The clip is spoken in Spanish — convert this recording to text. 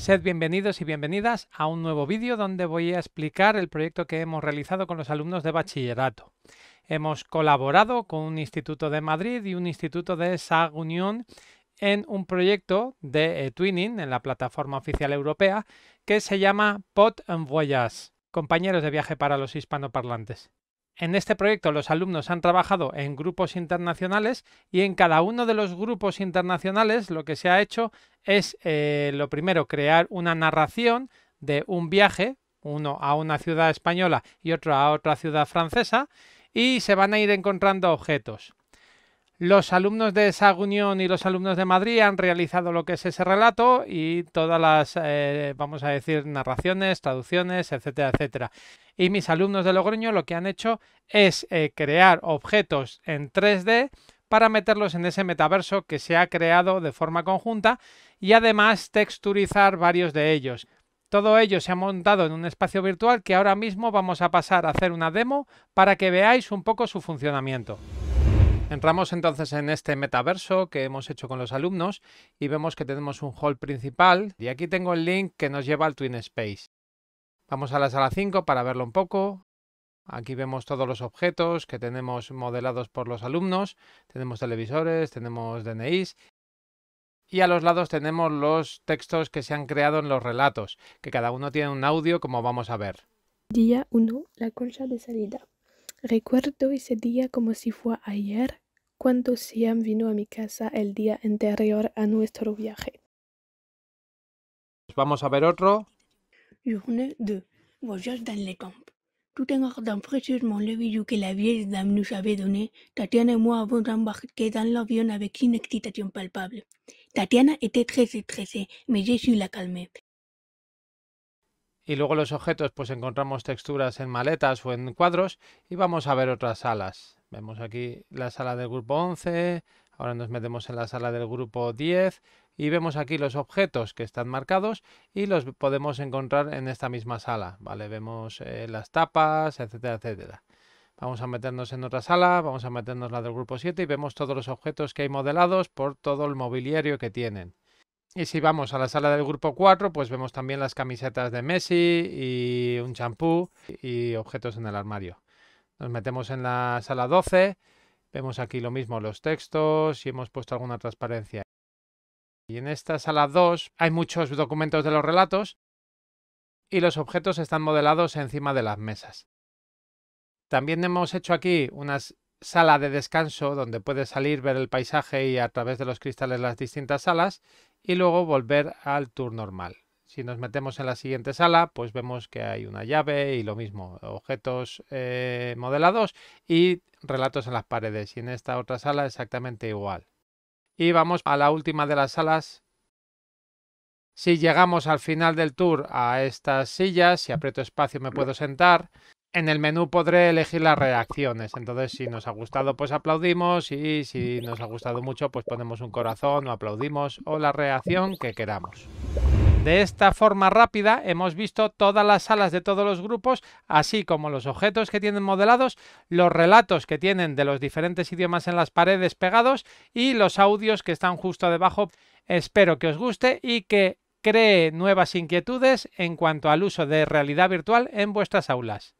Sed bienvenidos y bienvenidas a un nuevo vídeo donde voy a explicar el proyecto que hemos realizado con los alumnos de bachillerato. Hemos colaborado con un instituto de Madrid y un instituto de Sagunión en un proyecto de eh, twinning en la plataforma oficial europea que se llama Pot en Voyage, compañeros de viaje para los hispanoparlantes. En este proyecto los alumnos han trabajado en grupos internacionales y en cada uno de los grupos internacionales lo que se ha hecho es, eh, lo primero, crear una narración de un viaje, uno a una ciudad española y otro a otra ciudad francesa, y se van a ir encontrando objetos. Los alumnos de Sagunión y los alumnos de Madrid han realizado lo que es ese relato y todas las, eh, vamos a decir, narraciones, traducciones, etcétera, etcétera. Y mis alumnos de Logroño lo que han hecho es eh, crear objetos en 3D para meterlos en ese metaverso que se ha creado de forma conjunta y además texturizar varios de ellos. Todo ello se ha montado en un espacio virtual que ahora mismo vamos a pasar a hacer una demo para que veáis un poco su funcionamiento. Entramos entonces en este metaverso que hemos hecho con los alumnos y vemos que tenemos un hall principal y aquí tengo el link que nos lleva al Twin Space. Vamos a la sala 5 para verlo un poco. Aquí vemos todos los objetos que tenemos modelados por los alumnos. Tenemos televisores, tenemos DNIs y a los lados tenemos los textos que se han creado en los relatos, que cada uno tiene un audio como vamos a ver. Día 1, la colcha de salida. Recuerdo ese día como si fuera ayer, cuando Siam vino a mi casa el día anterior a nuestro viaje. Vamos a ver otro. Journée de voyage dans les camps. Tout en ardent précieusement le bijou que la vieille dame nous avait donné, Tatiana et moi avons embarqué dans l'avion avec une excitación palpable. Tatiana était très stressée, mais j'ai su la calmer y luego los objetos pues encontramos texturas en maletas o en cuadros y vamos a ver otras salas. Vemos aquí la sala del grupo 11, ahora nos metemos en la sala del grupo 10 y vemos aquí los objetos que están marcados y los podemos encontrar en esta misma sala, ¿vale? Vemos eh, las tapas, etcétera, etcétera. Vamos a meternos en otra sala, vamos a meternos la del grupo 7 y vemos todos los objetos que hay modelados por todo el mobiliario que tienen. Y si vamos a la sala del grupo 4, pues vemos también las camisetas de Messi y un champú y objetos en el armario. Nos metemos en la sala 12, vemos aquí lo mismo, los textos y hemos puesto alguna transparencia. Y en esta sala 2 hay muchos documentos de los relatos y los objetos están modelados encima de las mesas. También hemos hecho aquí una sala de descanso donde puedes salir, ver el paisaje y a través de los cristales las distintas salas y luego volver al tour normal. Si nos metemos en la siguiente sala, pues vemos que hay una llave y lo mismo, objetos eh, modelados y relatos en las paredes. Y en esta otra sala exactamente igual. Y vamos a la última de las salas. Si llegamos al final del tour a estas sillas, si aprieto espacio me puedo sentar en el menú podré elegir las reacciones. Entonces, si nos ha gustado, pues aplaudimos. Y si nos ha gustado mucho, pues ponemos un corazón o aplaudimos o la reacción que queramos. De esta forma rápida hemos visto todas las salas de todos los grupos, así como los objetos que tienen modelados, los relatos que tienen de los diferentes idiomas en las paredes pegados y los audios que están justo debajo. Espero que os guste y que cree nuevas inquietudes en cuanto al uso de realidad virtual en vuestras aulas.